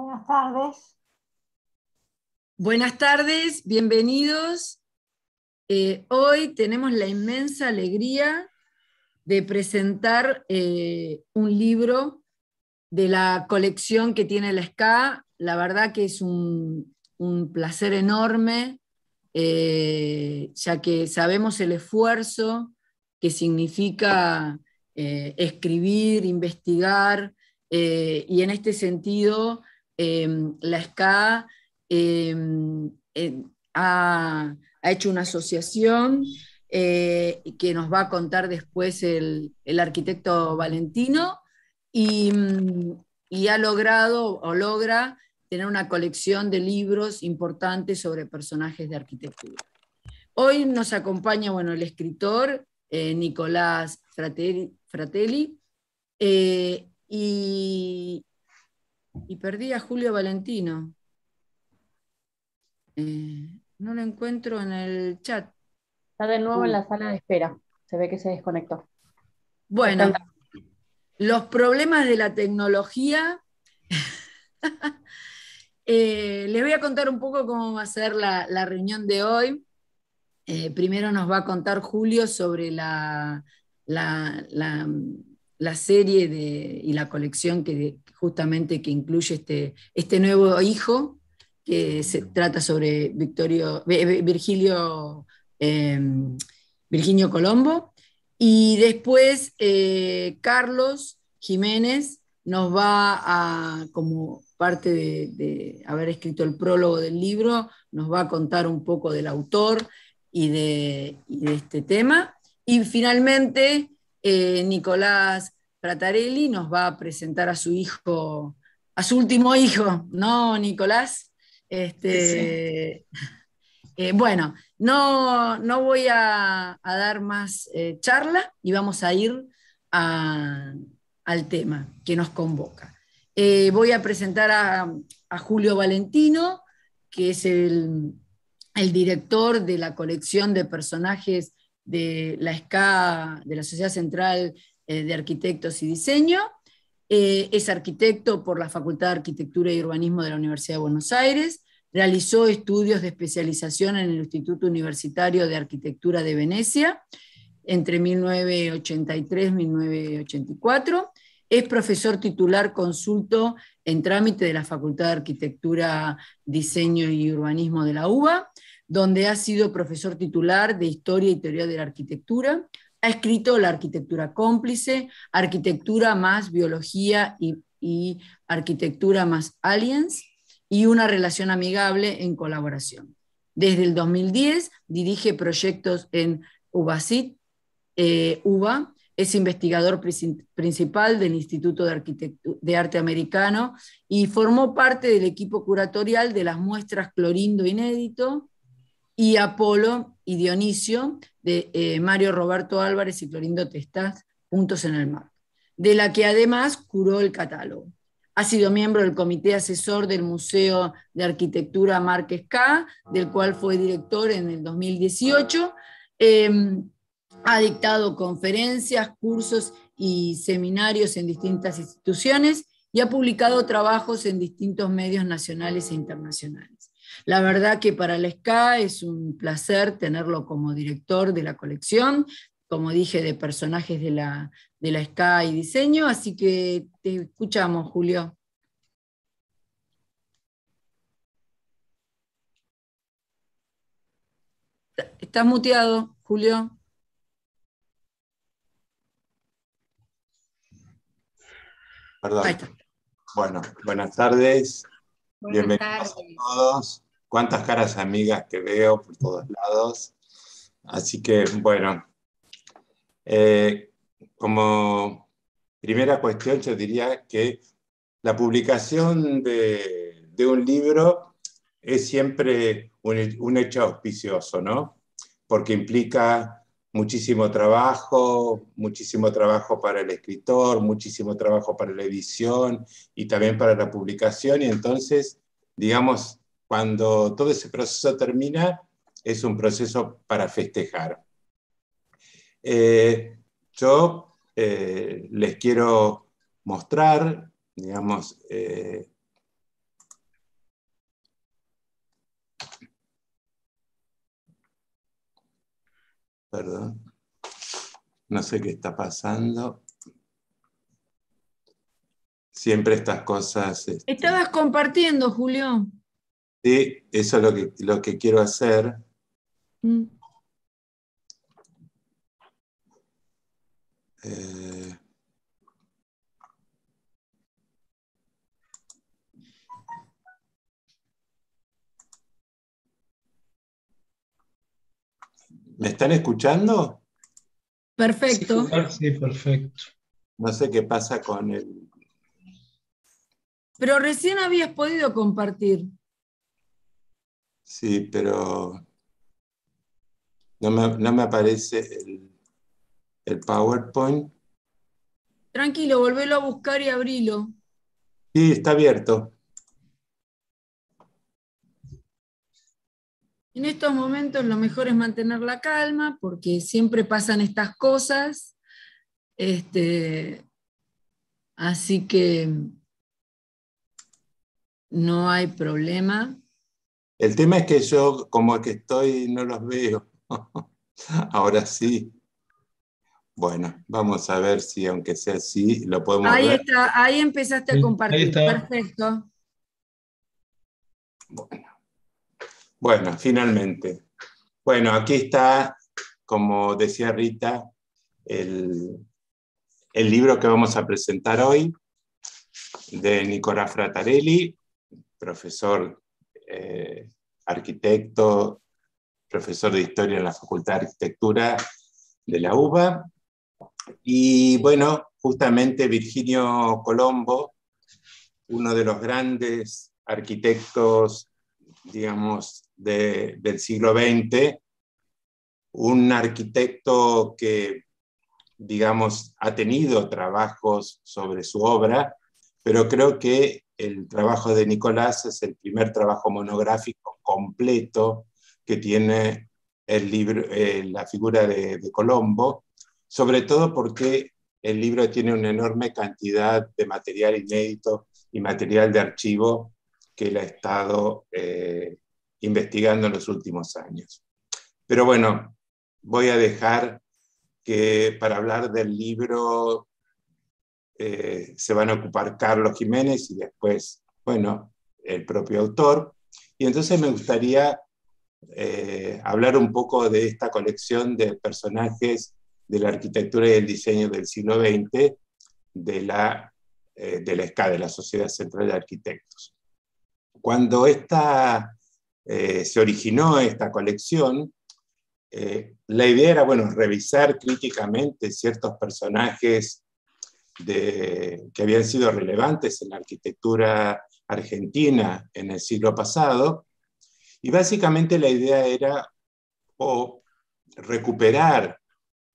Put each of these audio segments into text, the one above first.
Buenas tardes. Buenas tardes, bienvenidos. Eh, hoy tenemos la inmensa alegría de presentar eh, un libro de la colección que tiene la SCA. La verdad que es un, placer enorme, eh, ya que sabemos el esfuerzo que significa escribir, investigar, y en este sentido Em, la SCA em, ha, hecho una asociación eh, que nos va a contar después el, arquitecto Valentino mm, y, ha logrado o logra tener una colección de libros importantes sobre personajes de arquitectura. Hoy nos acompaña bueno, el escritor eh, Nicolás Fratelli, eh, y, y perdí a Julio Valentino. Eh, no lo encuentro en el chat. Está de nuevo en la sala de espera. Se ve que se desconectó. Bueno, los problemas de la tecnología. Eh, les voy a contar un poco cómo va a ser la, reunión de hoy. Eh, primero nos va a contar Julio sobre la, la, serie de, y la colección que, justamente que incluye este, este nuevo hijo que se trata sobre Victorio, Virgilio, em, Virginio Colombo. Y después eh, Carlos Jiménez nos va a, como parte de, haber escrito el prólogo del libro, nos va a contar un poco del autor y de, este tema. Y finalmente, eh, Nicolás Pratarelli nos va a presentar a su hijo, a su último hijo, ¿no, Nicolás? Este, eh, bueno, no, voy a, dar más eh, charla y vamos a ir al tema que nos convoca. Eh, voy a presentar a, Julio Valentino, que es el, el director de la colección de personajes de la SCA, de la Sociedad Central eh, de Arquitectos y Diseño. Eh, es arquitecto por la Facultad de Arquitectura y Urbanismo de la Universidad de Buenos Aires. Realizó estudios de especialización en el Instituto Universitario de Arquitectura de Venecia entre 1983 y 1984. Es profesor titular consulto en trámite de la Facultad de Arquitectura, Diseño y Urbanismo de la UBA, donde ha sido profesor titular de Historia y Teoría de la Arquitectura, ha escrito la arquitectura cómplice, arquitectura más biología y, arquitectura más aliens y una relación amigable en colaboración. Desde el 2010 dirige proyectos en Ubasit eh, UBA, es investigador principal del Instituto de, Arquitectura de Arte Americano y formó parte del equipo curatorial de las muestras Clorindo Inédito, y Apolo y Dionisio de eh, Mario Roberto Álvarez y Florindo Testas, Juntos en el Mar, de la que además curó el catálogo. Ha sido miembro del comité asesor del Museo de Arquitectura Márquez K, del cual fue director en el 2018. Em, ha dictado conferencias, cursos y seminarios en distintas instituciones y ha publicado trabajos en distintos medios nacionales e internacionales. La verdad que para la SCA es un placer tenerlo como director de la colección, como dije, de personajes de la, de SCA y diseño, así que te escuchamos, Julio. Estás muteado, Julio. Perdón. Bueno, buenas tardes. Bienvenidos a todos cuántas caras amigas que veo por todos lados. Así que, bueno, eh, como primera cuestión yo diría que la publicación de, un libro es siempre un, un hecho auspicioso, ¿no? Porque implica muchísimo trabajo, muchísimo trabajo para el escritor, muchísimo trabajo para la edición y también para la publicación. Y entonces, digamos, cuando todo ese proceso termina, es un proceso para festejar. Eh, yo eh, les quiero mostrar, digamos, eh, perdón, no sé qué está pasando. Siempre estas cosas. Este, Estabas compartiendo, Julio Sí, eso es lo que, lo que quiero hacer. Mm. Eh. ¿Me están escuchando? Perfecto. Sí, perfecto. No sé qué pasa con él Pero recién habías podido compartir. Sí, pero no me, aparece el, PowerPoint. Tranquilo, volvelo a buscar y abrilo. Sí, está abierto. En estos momentos lo mejor es mantener la calma porque siempre pasan estas cosas. Este, así que no hay problema. El tema es que yo como que estoy no los veo. Ahora sí. Bueno, vamos a ver si aunque sea así lo podemos ahí Está, ahí empezaste a compartir. Perfecto. Bueno. finalmente. Bueno, aquí está, como decía Rita, el, el libro que vamos a presentar hoy de Nicolás Fratarelli, profesor eh, arquitecto, profesor de historia en la Facultad de Arquitectura de la UBA. Y bueno, justamente Virginio Colombo, uno de los grandes arquitectos, digamos, del siglo XX, un arquitecto que, digamos, ha tenido trabajos sobre su obra, pero creo que el trabajo de Nicolás es el primer trabajo monográfico completo que tiene el libro, eh, la figura de, Colombo, sobre todo porque el libro tiene una enorme cantidad de material inédito y material de archivo que él ha estado eh, investigando en los últimos años. Pero bueno, voy a dejar que para hablar del libro eh, se van a ocupar Carlos Jiménez y después, bueno, el propio autor. Y entonces me gustaría eh, hablar un poco de esta colección de personajes de la arquitectura y el diseño del siglo XX de la, eh, de la SCA, de la Sociedad Central de Arquitectos. Cuando esta, se originó esta colección, la idea era bueno, revisar críticamente ciertos personajes que habían sido relevantes en la arquitectura argentina en el siglo pasado. Y básicamente la idea era o recuperar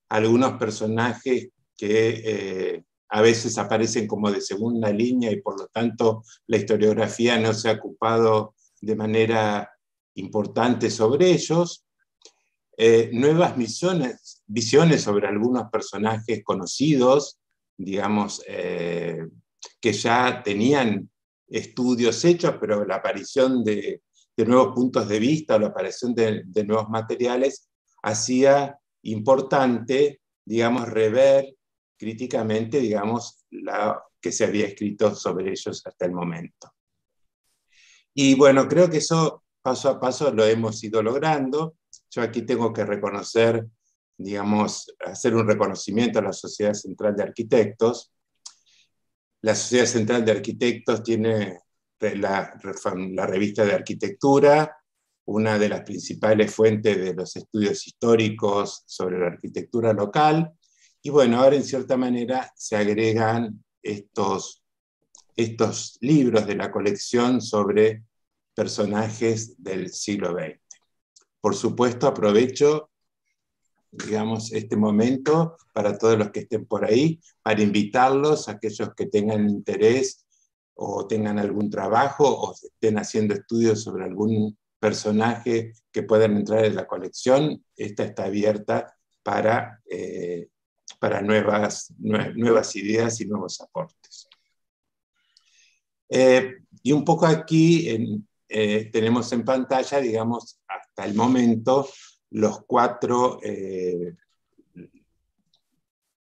algunos personajes que eh, a veces aparecen como de segunda línea y por lo tanto la historiografía no se ha ocupado de manera importante sobre ellos, eh, nuevas visiones sobre algunos personajes conocidos digamos, eh, que ya tenían estudios hechos, pero la aparición de, nuevos puntos de vista o la aparición de, de nuevos materiales hacía importante, digamos, rever críticamente, digamos, la que se había escrito sobre ellos hasta el momento. Y bueno, creo que eso paso a paso lo hemos ido logrando. Yo aquí tengo que reconocer digamos, hacer un reconocimiento a la Sociedad Central de Arquitectos. La Sociedad Central de Arquitectos tiene la, revista de arquitectura, una de las principales fuentes de los estudios históricos sobre la arquitectura local. Y bueno, ahora en cierta manera se agregan estos, estos libros de la colección sobre personajes del siglo XX. Por supuesto, aprovecho digamos, este momento para todos los que estén por ahí, para invitarlos, aquellos que tengan interés o tengan algún trabajo o estén haciendo estudios sobre algún personaje que puedan entrar en la colección. Esta está abierta para, eh, nuevas, nuevas ideas y nuevos aportes. Eh, y un poco aquí eh, tenemos en pantalla, digamos, hasta el momento, cuatro, eh,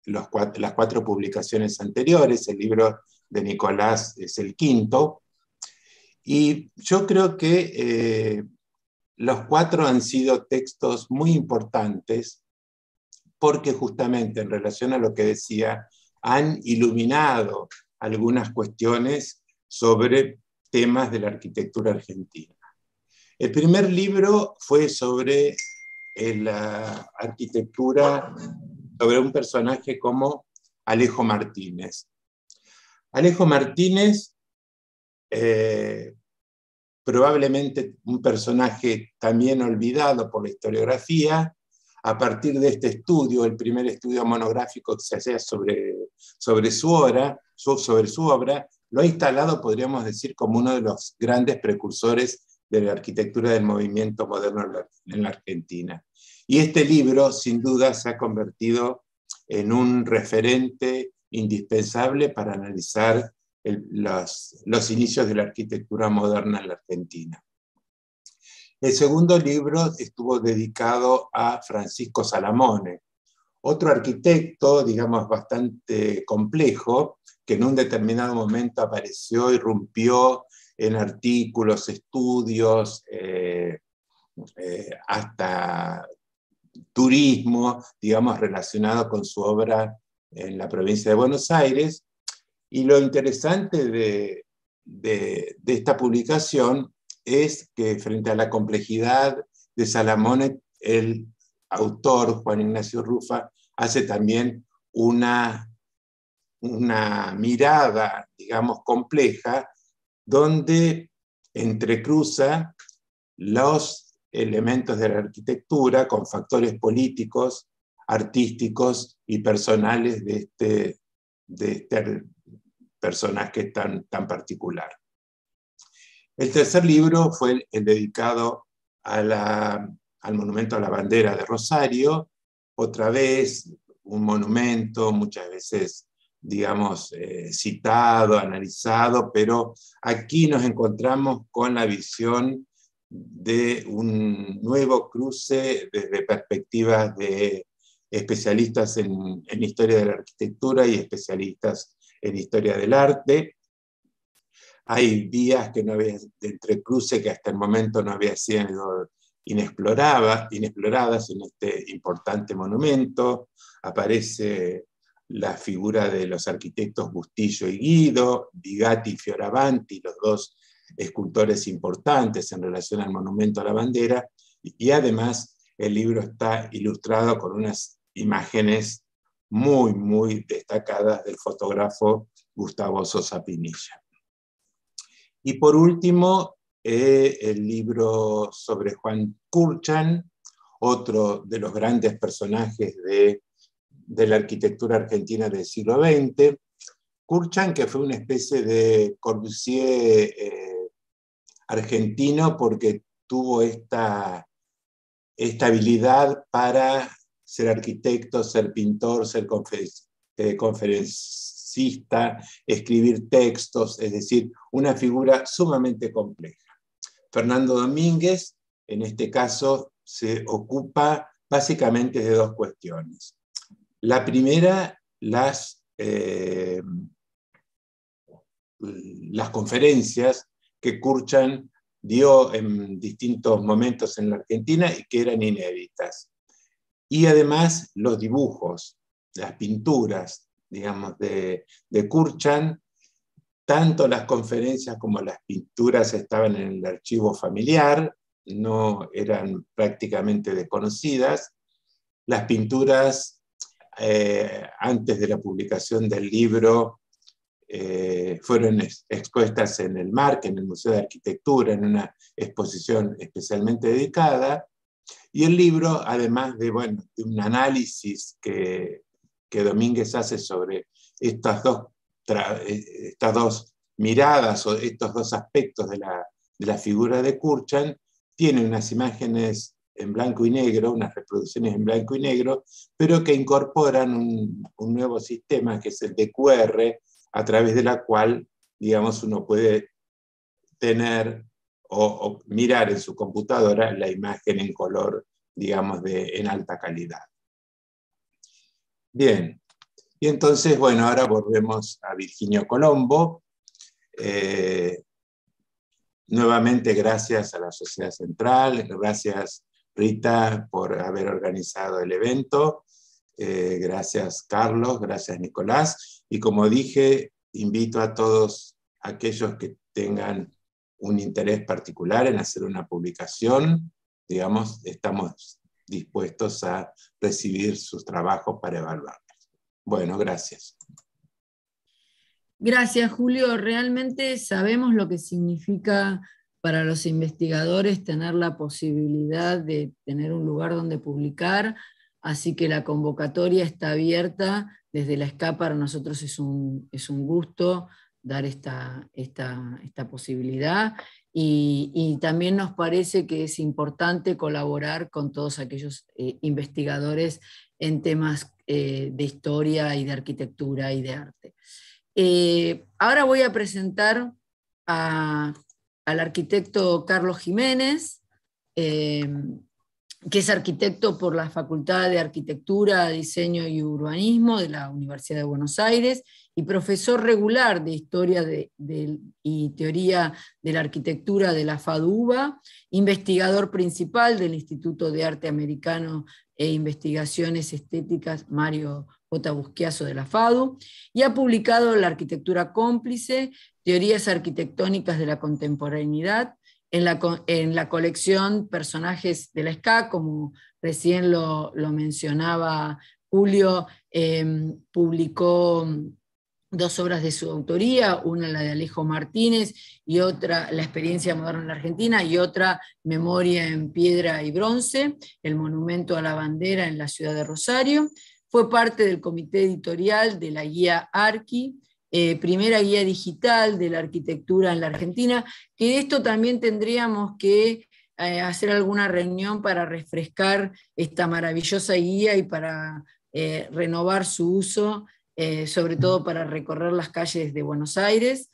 las cuatro publicaciones anteriores, el libro de Nicolás es el quinto, y yo creo que eh, los cuatro han sido textos muy importantes porque justamente en relación a lo que decía, han iluminado algunas cuestiones sobre temas de la arquitectura argentina. El primer libro fue sobre en la arquitectura sobre un personaje como Alejo Martínez. Alejo Martínez, eh, probablemente un personaje también olvidado por la historiografía, a partir de este estudio, el primer estudio monográfico que se hace sobre, sobre su obra, sobre su obra, lo ha instalado, podríamos decir, como uno de los grandes precursores de la arquitectura del movimiento moderno en la Argentina. Y este libro, sin duda, se ha convertido en un referente indispensable para analizar los, los, inicios de la arquitectura moderna en la Argentina. El segundo libro estuvo dedicado a Francisco Salamone, otro arquitecto, digamos, bastante complejo, que en un determinado momento apareció, rompió en artículos, estudios, eh, eh, hasta turismo, digamos, relacionado con su obra en la provincia de Buenos Aires. Y lo interesante de, esta publicación es que frente a la complejidad de Salamone, el autor Juan Ignacio Rufa hace también una mirada, digamos, compleja donde entrecruza los elementos de la arquitectura con factores políticos, artísticos y personales de este, de este personaje tan, tan particular. El tercer libro fue el, dedicado al monumento a la bandera de Rosario, otra vez un monumento muchas veces digamos, eh, citado, analizado, pero aquí nos encontramos con la visión de un nuevo cruce desde perspectivas de especialistas en, historia de la arquitectura y especialistas en historia del arte. Hay vías que no había, de entrecruce que hasta el momento no había sido inexploradas, inexploradas en este importante monumento. Aparece la figura de los arquitectos Bustillo y Guido, Bigatti y Fioravanti, los dos escultores importantes en relación al monumento a la bandera, y además el libro está ilustrado con unas imágenes muy, muy destacadas del fotógrafo Gustavo Sosa Pinilla. Y por último, eh, el libro sobre Juan Curchan, otro de los grandes personajes de de la arquitectura argentina del siglo XX. Kurchan, que fue una especie de Corbusier eh, argentino porque tuvo esta, habilidad para ser arquitecto, ser pintor, ser eh, conferencista, escribir textos, es decir, una figura sumamente compleja. Fernando Domínguez, en este caso, se ocupa básicamente de dos cuestiones. La primera, las, eh, las conferencias que Kurchan dio en distintos momentos en la Argentina y que eran inéditas. Y además los dibujos, las pinturas, digamos, de, de Kurchan, tanto las conferencias como las pinturas estaban en el archivo familiar, no eran prácticamente desconocidas. Las pinturas eh, antes de la publicación del libro, eh, fueron expuestas en el MARC, en el Museo de Arquitectura, en una exposición especialmente dedicada. Y el libro, además de, bueno, de un análisis que, que, Domínguez hace sobre estas dos, eh, estas dos miradas o estos dos aspectos de la, de la figura de Kurchan, tiene unas imágenes en blanco y negro, unas reproducciones en blanco y negro, pero que incorporan un, nuevo sistema que es el de a través de la cual, digamos, uno puede tener o, mirar en su computadora la imagen en color, digamos, de, en alta calidad. Bien, y entonces, bueno, ahora volvemos a Virginio Colombo. Eh, nuevamente, gracias a la Sociedad Central, gracias Rita por haber organizado el evento. Eh, gracias Carlos, gracias Nicolás. Y como dije, invito a todos aquellos que tengan un interés particular en hacer una publicación, digamos, estamos dispuestos a recibir sus trabajos para evaluarlos. Bueno, gracias. Gracias, Julio. Realmente sabemos lo que significa para los investigadores tener la posibilidad de tener un lugar donde publicar, así que la convocatoria está abierta. Desde la escapa para nosotros es un, es un gusto dar esta, esta, posibilidad y, también nos parece que es importante colaborar con todos aquellos eh, investigadores en temas eh, de historia y de arquitectura y de arte. Eh, ahora voy a presentar a al arquitecto Carlos Jiménez, em, que es arquitecto por la Facultad de Arquitectura, Diseño y Urbanismo de la Universidad de Buenos Aires y profesor regular de Historia y Teoría de la Arquitectura de la FADUBA, investigador principal del Instituto de Arte Americano e Investigaciones Estéticas Mario J. Busquiazo de la FADU, y ha publicado La Arquitectura Cómplice, Teorías arquitectónicas de la contemporaneidad, en la, colección Personajes de la SCA, como recién lo, mencionaba Julio, em, publicó dos obras de su autoría, una la de Alejo Martínez y otra La experiencia moderna en la Argentina y otra Memoria en piedra y bronce, el monumento a la bandera en la ciudad de Rosario. Fue parte del comité editorial de la guía Arqui, eh, primera guía digital de la arquitectura en la Argentina, que de esto también tendríamos que eh, hacer alguna reunión para refrescar esta maravillosa guía y para eh, renovar su uso, sobre todo para recorrer las calles de Buenos Aires.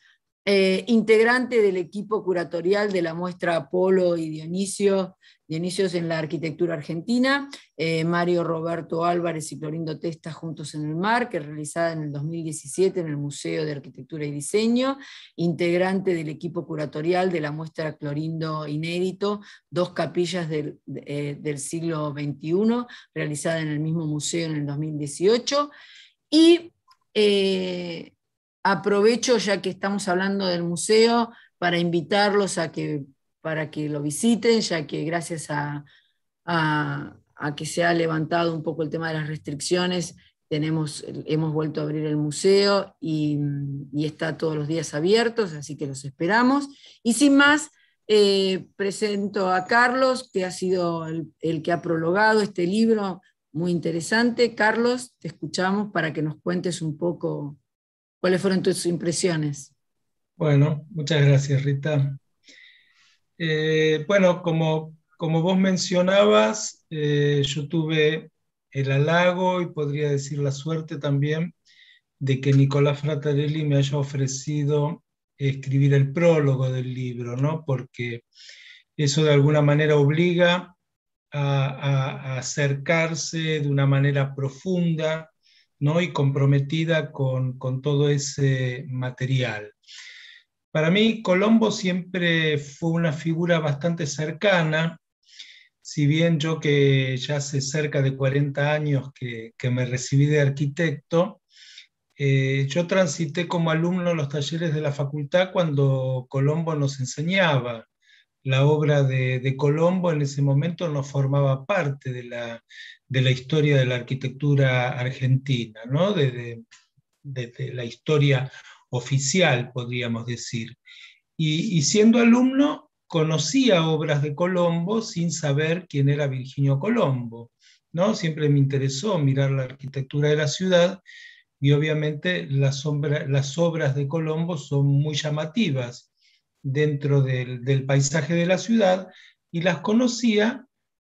Eh, integrante del equipo curatorial de la muestra Apolo y Dionisio, Dionisios en la arquitectura argentina, eh, Mario Roberto Álvarez y Clorindo Testa juntos en el mar, que realizada en el 2017 en el Museo de Arquitectura y Diseño, integrante del equipo curatorial de la muestra Clorindo Inédito, dos capillas del, eh, siglo XXI, realizada en el mismo museo en el 2018, y aprovecho ya que estamos hablando del museo para invitarlos a que, para que lo visiten, ya que gracias a, que se ha levantado un poco el tema de las restricciones, tenemos, hemos vuelto a abrir el museo y, está todos los días abiertos, así que los esperamos. Y sin más, eh, presento a Carlos, que ha sido el que ha prologado este libro muy interesante. Carlos, te escuchamos para que nos cuentes un poco ¿Cuáles fueron tus impresiones? Bueno, muchas gracias, Rita. Eh, bueno, como, como vos mencionabas, eh, yo tuve el halago y podría decir la suerte también de que Nicolás Fratarelli me haya ofrecido escribir el prólogo del libro, ¿no? Porque eso de alguna manera obliga a acercarse de una manera profunda ¿no? y comprometida con, todo ese material. Para mí, Colombo siempre fue una figura bastante cercana, si bien yo que ya hace cerca de 40 años que, me recibí de arquitecto, eh, yo transité como alumno los talleres de la facultad cuando Colombo nos enseñaba la obra de, Colombo en ese momento no formaba parte de la, historia de la arquitectura argentina, ¿no? desde, la historia oficial, podríamos decir. Y, siendo alumno, conocía obras de Colombo sin saber quién era Virginio Colombo. ¿no? Siempre me interesó mirar la arquitectura de la ciudad y obviamente las obras de Colombo son muy llamativas dentro del, paisaje de la ciudad y las conocía,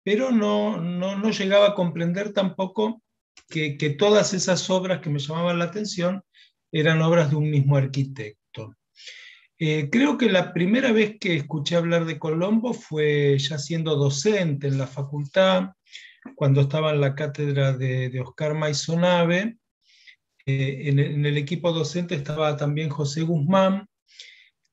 pero no, llegaba a comprender tampoco que, todas esas obras que me llamaban la atención eran obras de un mismo arquitecto. Eh, creo que la primera vez que escuché hablar de Colombo fue ya siendo docente en la facultad, cuando estaba en la cátedra de, Oscar Maisonave. Eh, en, en el equipo docente estaba también José Guzmán,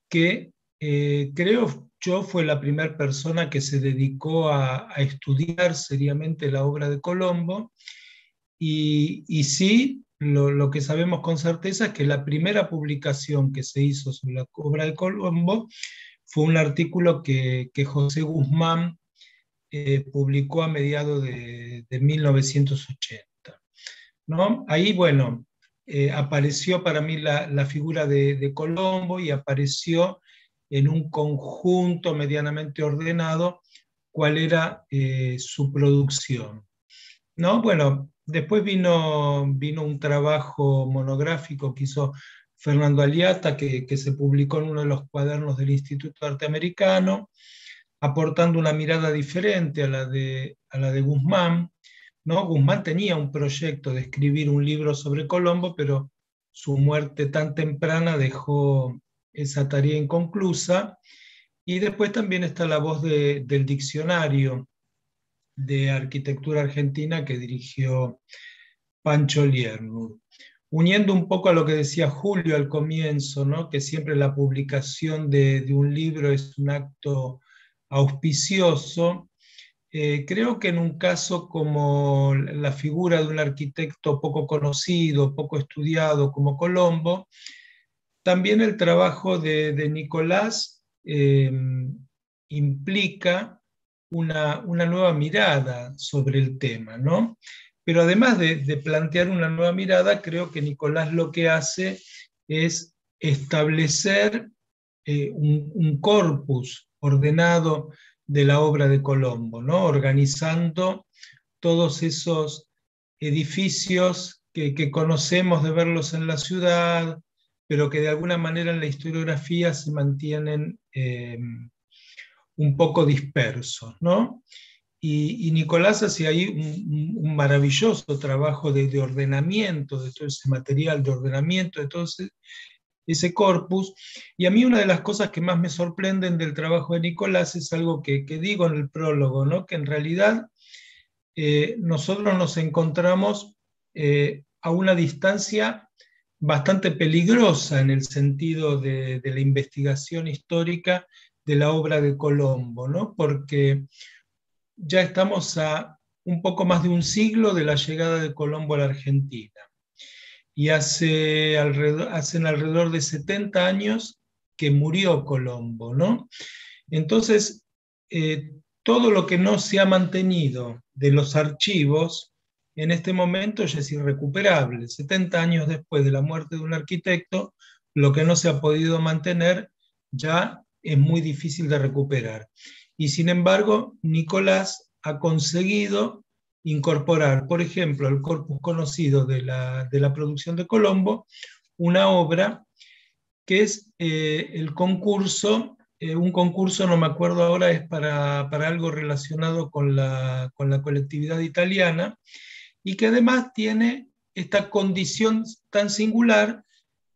que eh, creo yo fue la primera persona que se dedicó a, estudiar seriamente la obra de Colombo y, sí, lo, que sabemos con certeza es que la primera publicación que se hizo sobre la obra de Colombo fue un artículo que, José Guzmán eh, publicó a mediados de, 1980. Ahí, bueno, eh, apareció para mí la, figura de, de Colombo y apareció en un conjunto medianamente ordenado cuál era eh, su producción. ¿No? Bueno, después vino, vino un trabajo monográfico que hizo Fernando Aliata, que, se publicó en uno de los cuadernos del Instituto Americano, aportando una mirada diferente a la de, a la de Guzmán. ¿no? Guzmán tenía un proyecto de escribir un libro sobre Colombo, pero su muerte tan temprana dejó esa tarea inconclusa. Y después también está la voz del diccionario de arquitectura argentina que dirigió Pancho Lierno. Uniendo un poco a lo que decía Julio al comienzo, ¿no? que siempre la publicación de, un libro es un acto auspicioso, eh, creo que en un caso como la figura de un arquitecto poco conocido, poco estudiado como Colombo, también el trabajo de, Nicolás eh, implica una, nueva mirada sobre el tema, ¿no? Pero además de, plantear una nueva mirada, creo que Nicolás lo que hace es establecer eh, un, corpus ordenado de la obra de Colombo, ¿no? organizando todos esos edificios que conocemos de verlos en la ciudad, pero que de alguna manera en la historiografía se mantienen eh, un poco dispersos. ¿no? Y, Nicolás hace ahí un, maravilloso trabajo de, ordenamiento de todo ese material, de ordenamiento de todo ese, corpus. Y a mí una de las cosas que más me sorprenden del trabajo de Nicolás es algo que, digo en el prólogo, ¿no? que en realidad eh, nosotros nos encontramos eh, a una distancia bastante peligrosa en el sentido de, la investigación histórica de la obra de Colombo, ¿no? porque ya estamos a un poco más de un siglo de la llegada de Colombo a la Argentina. Y hace alrededor, hacen alrededor de 70 años que murió Colombo, ¿no? Entonces, eh, todo lo que no se ha mantenido de los archivos en este momento ya es irrecuperable. 70 años después de la muerte de un arquitecto, lo que no se ha podido mantener ya es muy difícil de recuperar. Y sin embargo, Nicolás ha conseguido incorporar, por ejemplo, al corpus conocido de la, producción de Colombo, una obra que es eh, el concurso, eh, un concurso, no me acuerdo ahora, es para, algo relacionado con la, con la colectividad italiana, y que además tiene esta condición tan singular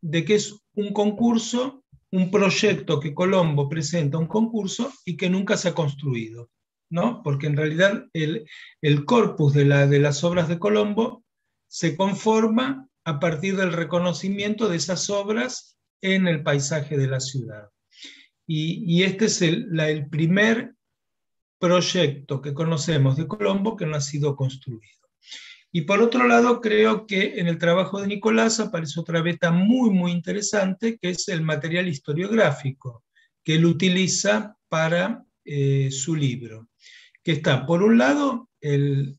de que es un concurso, un proyecto que Colombo presenta, un concurso y que nunca se ha construido, ¿no? Porque en realidad el, corpus de, las obras de Colombo se conforma a partir del reconocimiento de esas obras en el paisaje de la ciudad. Y, este es el primer proyecto que conocemos de Colombo que no ha sido construido. Y por otro lado, creo que en el trabajo de Nicolás aparece otra beta muy, muy interesante, que es el material historiográfico que él utiliza para eh, su libro, que está, por un lado, el,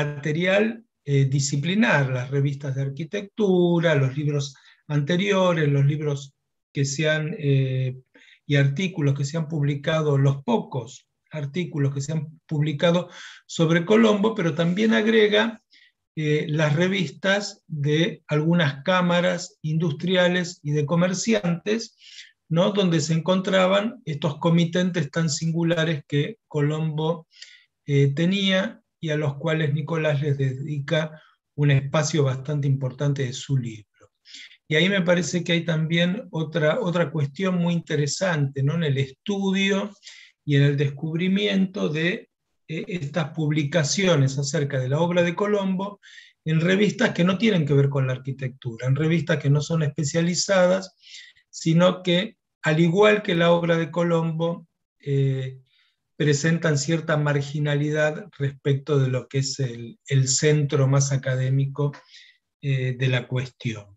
material eh, disciplinar, las revistas de arquitectura, los libros anteriores, los libros que eh, y artículos que se han publicado, los pocos artículos que se han publicado sobre Colombo, pero también agrega eh, las revistas de algunas cámaras industriales y de comerciantes, ¿no? donde se encontraban estos comitentes tan singulares que Colombo eh, tenía y a los cuales Nicolás les dedica un espacio bastante importante de su libro. Y ahí me parece que hay también otra, otra cuestión muy interesante ¿no? en el estudio y en el descubrimiento de eh, estas publicaciones acerca de la obra de Colombo en revistas que no tienen que ver con la arquitectura, en revistas que no son especializadas, sino que, al igual que la obra de Colombo, eh, presentan cierta marginalidad respecto de lo que es el, centro más académico eh, de la cuestión.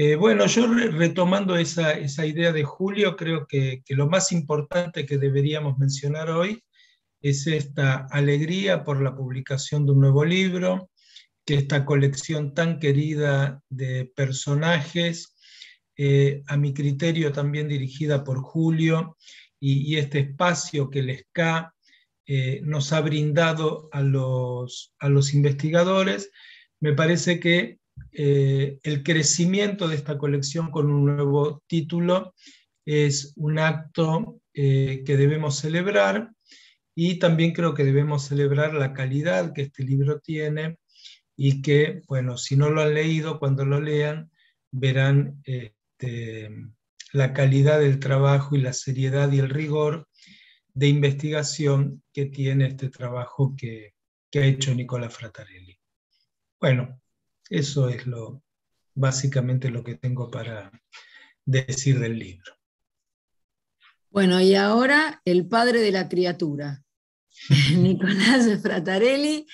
Eh, bueno, yo retomando esa, idea de Julio, creo que, lo más importante que deberíamos mencionar hoy es esta alegría por la publicación de un nuevo libro, que esta colección tan querida de personajes, eh, a mi criterio también dirigida por Julio, y, este espacio que el SCA eh, nos ha brindado a los, a los investigadores, me parece que eh, el crecimiento de esta colección con un nuevo título es un acto eh, que debemos celebrar y también creo que debemos celebrar la calidad que este libro tiene y que, bueno, si no lo han leído, cuando lo lean verán este, la calidad del trabajo y la seriedad y el rigor de investigación que tiene este trabajo que, que ha hecho Nicola Fratarelli. Bueno, eso es lo básicamente lo que tengo para decir del libro. Bueno, y ahora el padre de la criatura, Nicolás Fratarelli.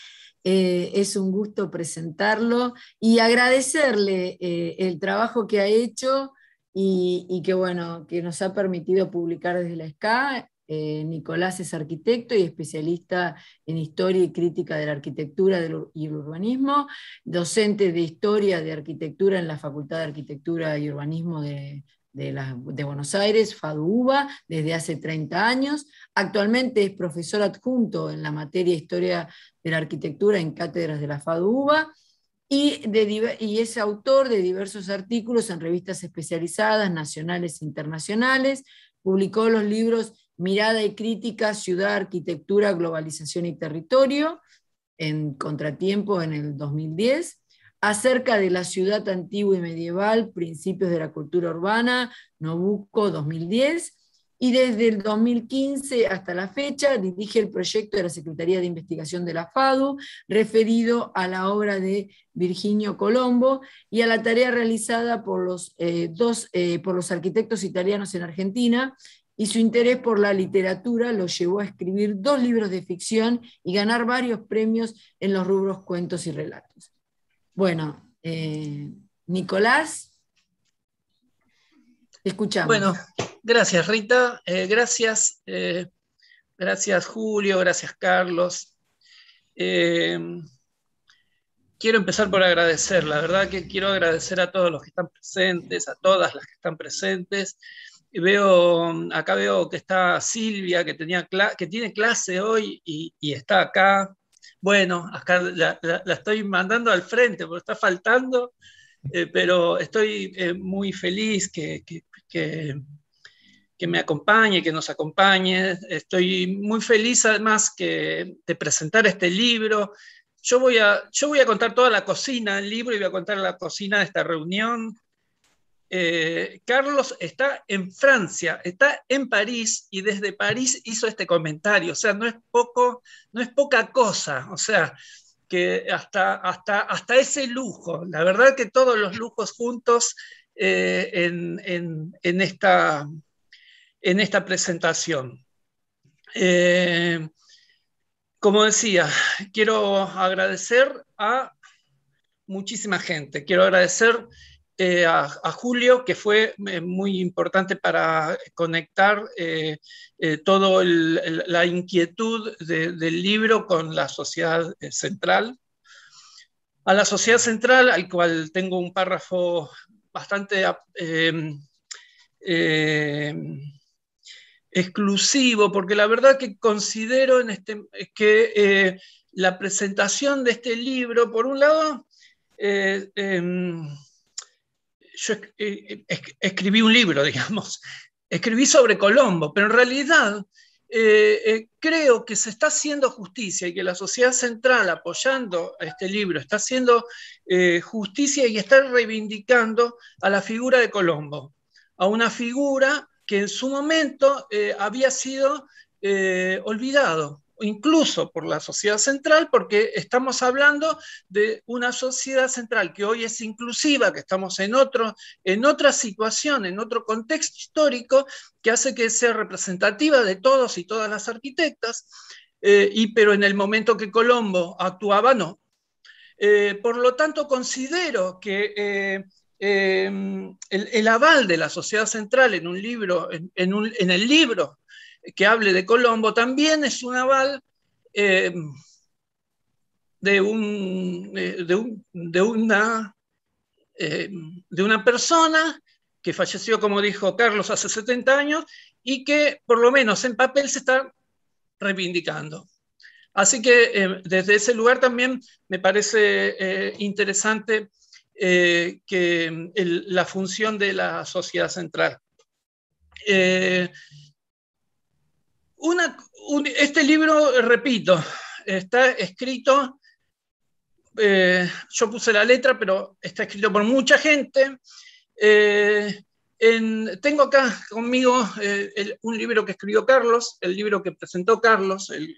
Eh, es un gusto presentarlo y agradecerle eh, el trabajo que ha hecho y, que, bueno, que nos ha permitido publicar desde la SCA eh, Nicolás es arquitecto y especialista en historia y crítica de la arquitectura y el urbanismo, docente de historia de arquitectura en la Facultad de Arquitectura y Urbanismo de, Buenos Aires, FADUBA, desde hace 30 años. Actualmente es profesor adjunto en la materia historia de la arquitectura en cátedras de la FADUBA. y, es autor de diversos artículos en revistas especializadas, nacionales e internacionales. Publicó los libros Mirada y crítica, ciudad, arquitectura, globalización y territorio, en Contratiempo en el 2010, acerca de la ciudad antigua y medieval, principios de la cultura urbana, Nobuco 2010, y desde el 2015 hasta la fecha dirige el proyecto de la Secretaría de Investigación de la FADU referido a la obra de Virginio Colombo y a la tarea realizada por los, eh, dos, eh, por los arquitectos italianos en Argentina y su interés por la literatura lo llevó a escribir dos libros de ficción y ganar varios premios en los rubros cuentos y relatos. Bueno, eh, Nicolás, escuchamos. Bueno, gracias Rita, eh, gracias, eh, gracias Julio, gracias Carlos. quiero empezar por agradecer, la verdad que quiero agradecer a todos los que están presentes, a todas las que están presentes Veo, acá veo que está Silvia, que, tenía que tiene clase hoy y, está acá. Bueno, acá la, estoy mandando al frente porque está faltando, eh, pero estoy eh, muy feliz que, que, me acompañe, que nos acompañe. Estoy muy feliz además que, de presentar este libro. Yo voy, a, yo voy a contar toda la cocina del libro y voy a contar la cocina de esta reunión eh, Carlos está en Francia, está en París y desde París hizo este comentario. O sea, no es, poco, no es poca cosa. O sea, que hasta, hasta, hasta ese lujo, la verdad que todos los lujos juntos eh, en, esta, en esta presentación. Eh, como decía, quiero agradecer a muchísima gente, quiero agradecer eh, a, Julio, que fue eh, muy importante para conectar eh, toda la inquietud del libro con la sociedad central. A la sociedad central, al cual tengo un párrafo bastante exclusivo, porque la verdad que considero en este, que la presentación de este libro, por un lado, em, yo eh, escribí un libro, digamos, escribí sobre Colombo, pero en realidad eh, eh, creo que se está haciendo justicia y que la sociedad central apoyando este libro está haciendo justicia y está reivindicando a la figura de Colombo, a una figura que en su momento había sido olvidado, incluso por la sociedad central, porque estamos hablando de una sociedad central que hoy es inclusiva, que estamos en, otro, en otra situación, en otro contexto histórico, que hace que sea representativa de todos y todas las arquitectas, eh, y, pero en el momento que Colombo actuaba, no. Eh, por lo tanto, considero que... Eh, em, el, aval de la sociedad central en un libro, en el libro que hable de Colombo también es un aval eh, eh, de, una, eh, de una persona que falleció, como dijo Carlos, hace 70 años y que por lo menos en papel se está reivindicando. Así que desde ese lugar también me parece interesante que mm, la función de la sociedad central este libro, repito, está escrito, eh, yo puse la letra, pero está escrito por mucha gente. Eh, tengo acá conmigo eh, un libro que escribió Carlos, el libro que presentó Carlos, el,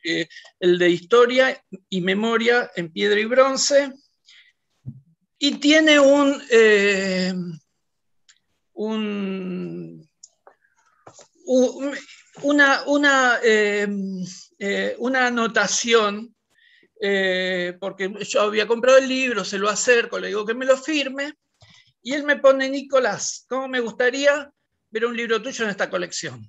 el de Historia y Memoria en Piedra y Bronce, y tiene un, un, un una, una, eh, eh, anotación, eh, porque yo había comprado el libro, se lo acerco, le digo que me lo firme, y él me pone, Nicolás, ¿cómo me gustaría ver un libro tuyo en esta colección?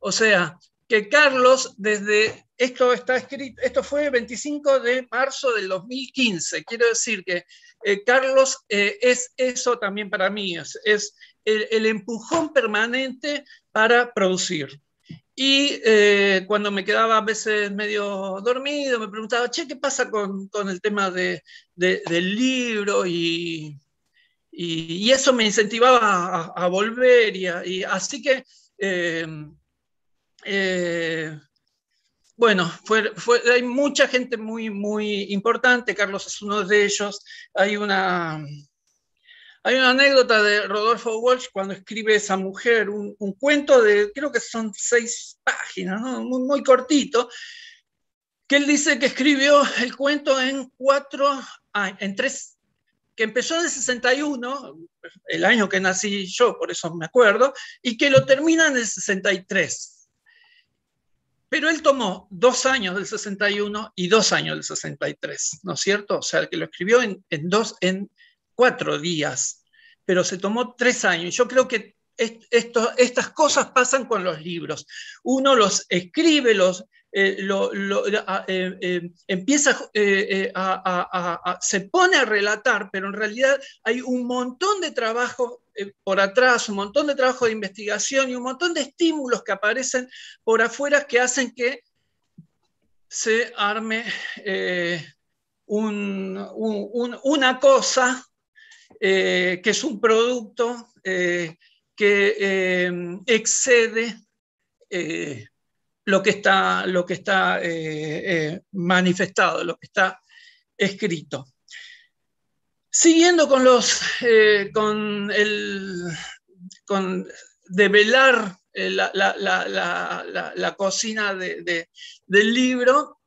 O sea, que Carlos, desde esto está escrito, esto fue 25 de marzo del 2015. Quiero decir que Carlos es eso también para mí, es, es el, empujón permanente para producir. Y eh, cuando me quedaba a veces medio dormido, me preguntaba, che, ¿qué pasa con, el tema del libro? Y, y, eso me incentivaba a, volver. Y, así que, em, eh, bueno, hay mucha gente muy, muy importante. Carlos es uno de ellos. Hay una, hay una anécdota de Rodolfo Walsh cuando escribe esa mujer, un, cuento de, creo que son seis páginas, muy, cortito, que él dice que escribió el cuento en cuatro, en tres, que empezó en el 61, el año que nací yo, por eso me acuerdo, y que lo termina en el 63. Pero él tomó dos años del 61 y dos años del 63, ¿no es cierto? O sea, que lo escribió en, dos, en cuatro días pero se tomó tres años. Yo creo que estas cosas pasan con los libros. Uno los escribe, los, empieza a, se pone a relatar, pero en realidad hay un montón de trabajo eh, por atrás, un montón de trabajo de investigación y un montón de estímulos que aparecen por afuera que hacen que se arme eh, una cosa eh, que es un producto eh, que eh, excede eh, lo que está, lo que está manifestado, lo que está escrito. Siguiendo con los, con el, con develar la, cocina del libro,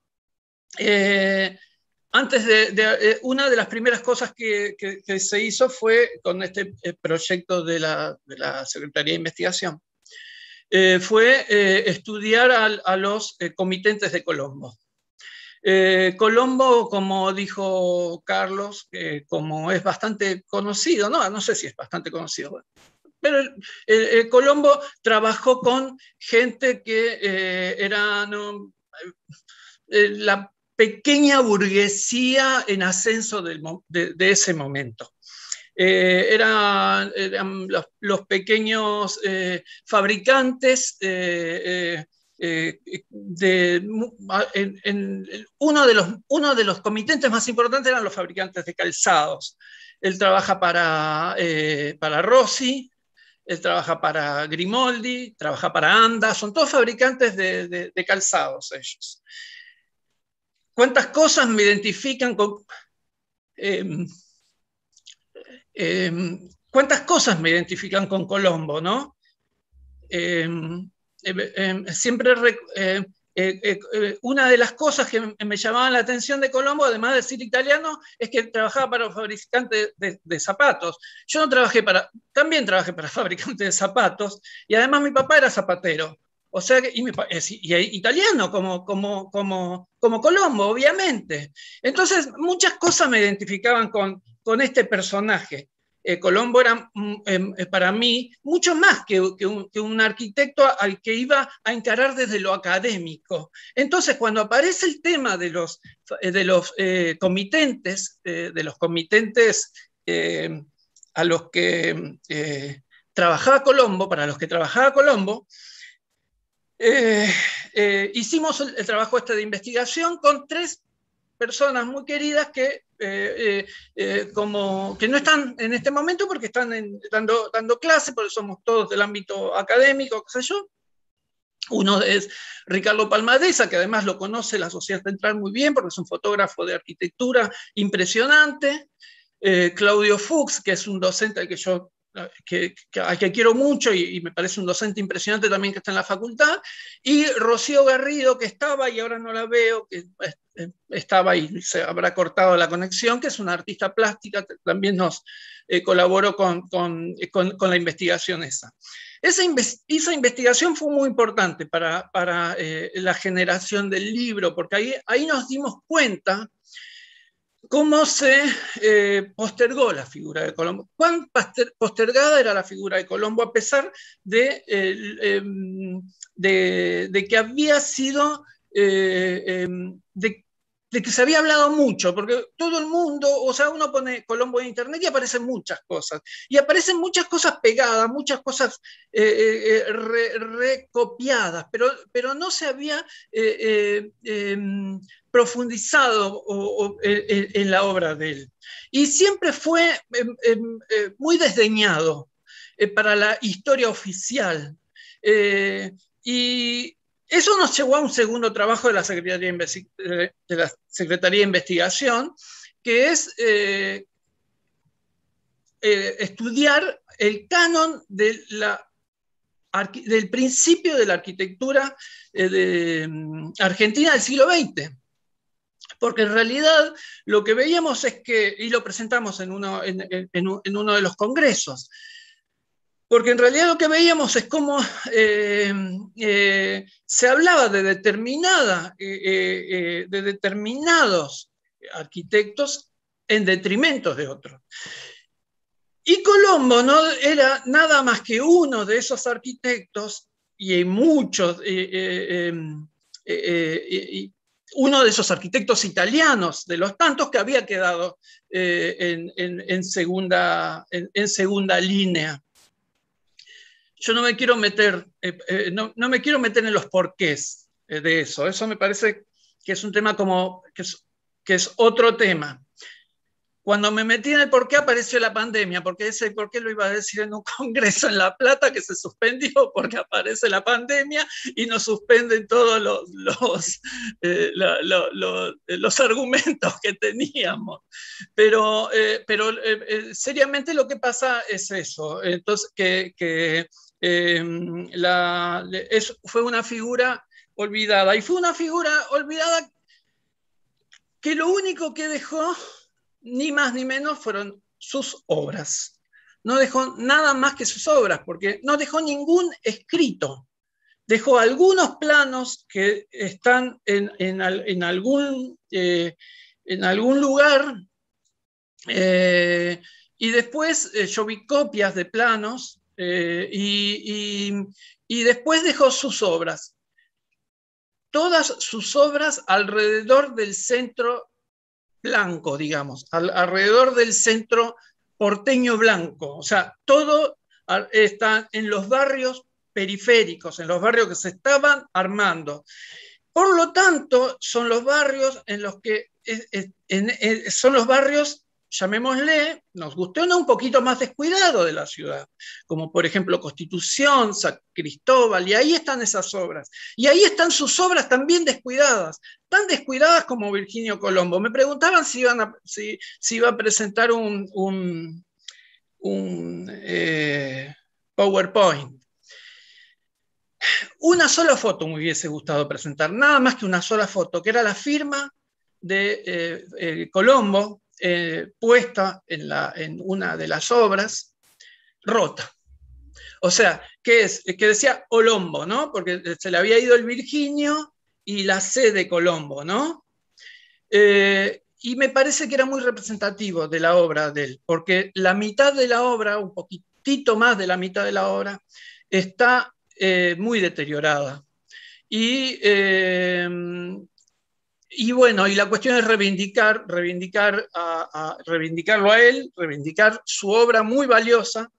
antes de, eh, una de las primeras cosas que, se hizo fue con este eh, proyecto de la, Secretaría de Investigación, eh, fue estudiar a, los comitentes de Colombo. Colombo, como dijo Carlos, como es bastante conocido, no, no sé si es bastante conocido, pero Colombo trabajó con gente que era no, la pequeña burguesía en ascenso de, ese momento. Eh, eran, los, pequeños fabricantes uno, de los, comitentes más importantes eran los fabricantes de calzados. Él trabaja para, eh, Rossi, él trabaja para Grimaldi, trabaja para Anda, son todos fabricantes de calzados ellos cuántas cosas me identifican con... Em, em, cuántas cosas me identifican con Colombo, ¿no? Em, siempre eh, eh, eh, una de las cosas que me llamaban la atención de Colombo, además de ser italiano, es que trabajaba para un fabricante de, de, zapatos. Yo no trabajé para, también trabajé para fabricante de zapatos y además mi papá era zapatero. O sea, y, italiano, como, Colombo, obviamente. Entonces, muchas cosas me identificaban con, este personaje. Eh, Colombo era mm, em, eh, para mí mucho más que, un, arquitecto al que iba a encarar desde lo académico. Entonces, cuando aparece el tema de los, eh, de los comitentes, de los comitentes a los que trabajaba Colombo, para los que trabajaba Colombo, eh, eh, hicimos el, trabajo este de investigación con tres personas muy queridas que, eh, como, que no están en este momento porque están dando, dando clase, porque somos todos del ámbito académico, qué sé yo. Uno es Ricardo Palmadesa, que además lo conoce la Sociedad Central muy bien porque es un fotógrafo de arquitectura impresionante. Claudio Fuchs, que es un docente al que yo que, que, que quiero mucho y, me parece un docente impresionante también que está en la facultad, y Rocío Garrido, que estaba y ahora no la veo, que eh, estaba y se habrá cortado la conexión, que es una artista plástica, también nos eh, colaboró con, eh, con, con, la investigación esa. Esa, esa, investigación fue muy importante para, para la generación del libro, porque ahí, ahí nos dimos cuenta cómo se eh, postergó la figura de Colombo, cuán postergada era la figura de Colombo a pesar de, em, que había sido, eh, em, de que se había hablado mucho, porque todo el mundo, o sea, uno pone Colombo en Internet y aparecen muchas cosas, y aparecen muchas cosas pegadas, muchas cosas eh, eh, eh, recopiadas, pero, pero no se había em, profundizado en, en, la obra de él. Y siempre fue em, em, muy desdeñado para la historia oficial. Y, eso nos llevó a un segundo trabajo de la Secretaría de, eh, la Secretaría de Investigación, que es eh, eh, estudiar el canon del principio de la arquitectura de, mm, argentina del siglo XX. Porque en realidad lo que veíamos es que, y lo presentamos en uno de los congresos, porque en realidad lo que veíamos es cómo eh, eh, se hablaba de, determinada, eh, de determinados arquitectos en detrimento de otros. Y Colombo no era nada más que uno de esos arquitectos, y muchos, em, uno de esos arquitectos italianos, de los tantos que había quedado segunda, en segunda línea yo no me quiero meter, eh, eh, no, me quiero meter en los porqués eh, de eso. Eso me parece que es un tema como, que es, otro tema. Cuando me metí en el porqué apareció la pandemia, porque ese porqué lo iba a decir en un congreso en La Plata que se suspendió porque aparece la pandemia y nos suspenden todos los, los, argumentos que teníamos. Pero, pero seriamente lo que pasa es eso, entonces que Em, la, fue una figura olvidada. Y fue una figura olvidada que lo único que dejó, ni más ni menos, fueron sus obras. No dejó nada más que sus obras, porque no dejó ningún escrito. Dejó algunos planos que están en, eh, algún, lugar. Eh, y después eh, yo vi copias de planos eh, y, después dejó sus obras. Todas sus obras alrededor del centro blanco, digamos, alrededor del centro porteño blanco. O sea, todo está en los barrios periféricos, en los barrios que se estaban armando. Por lo tanto, son los barrios en los que son los barrios llamémosle, nos gustó no, un poquito más descuidado de la ciudad, como por ejemplo Constitución, San Cristóbal, y ahí están esas obras. Y ahí están sus obras también descuidadas, tan descuidadas como Virginio Colombo. Me preguntaban si, si, iba a presentar un, eh, PowerPoint. Una sola foto me hubiese gustado presentar, nada más que una sola foto, que era la firma de eh, eh, Colombo eh, puesta en, una de las obras, rota. O sea, que, es, que decía Colombo, ¿no? Porque se le había ido el Virginio y la sede Colombo, ¿no? Eh, y me parece que era muy representativo de la obra de él, porque la mitad de la obra, un poquitito más de la mitad de la obra, está eh, muy deteriorada. Y y bueno, y la cuestión es reivindicar, reivindicar a, reivindicarlo a él, reivindicar su obra muy valiosa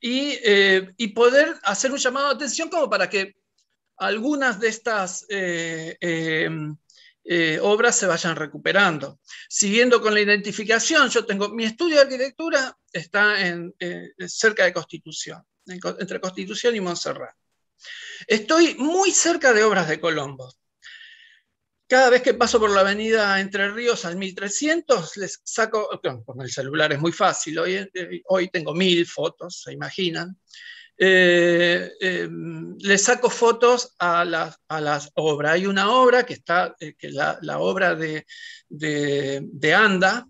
eh, y, poder hacer un llamado de atención como para que algunas de estas eh, eh, obras se vayan recuperando. Siguiendo con la identificación, yo tengo mi estudio de arquitectura está cerca de Constitución, entre Constitución y Montserrat. Estoy muy cerca de obras de Colombo cada vez que paso por la avenida Entre Ríos al 1300, les saco, con el celular es muy fácil, hoy, eh, tengo mil fotos, se imaginan, eh, em, les saco fotos a las, obras. Hay una obra que está, eh, que la, obra de, de, Anda,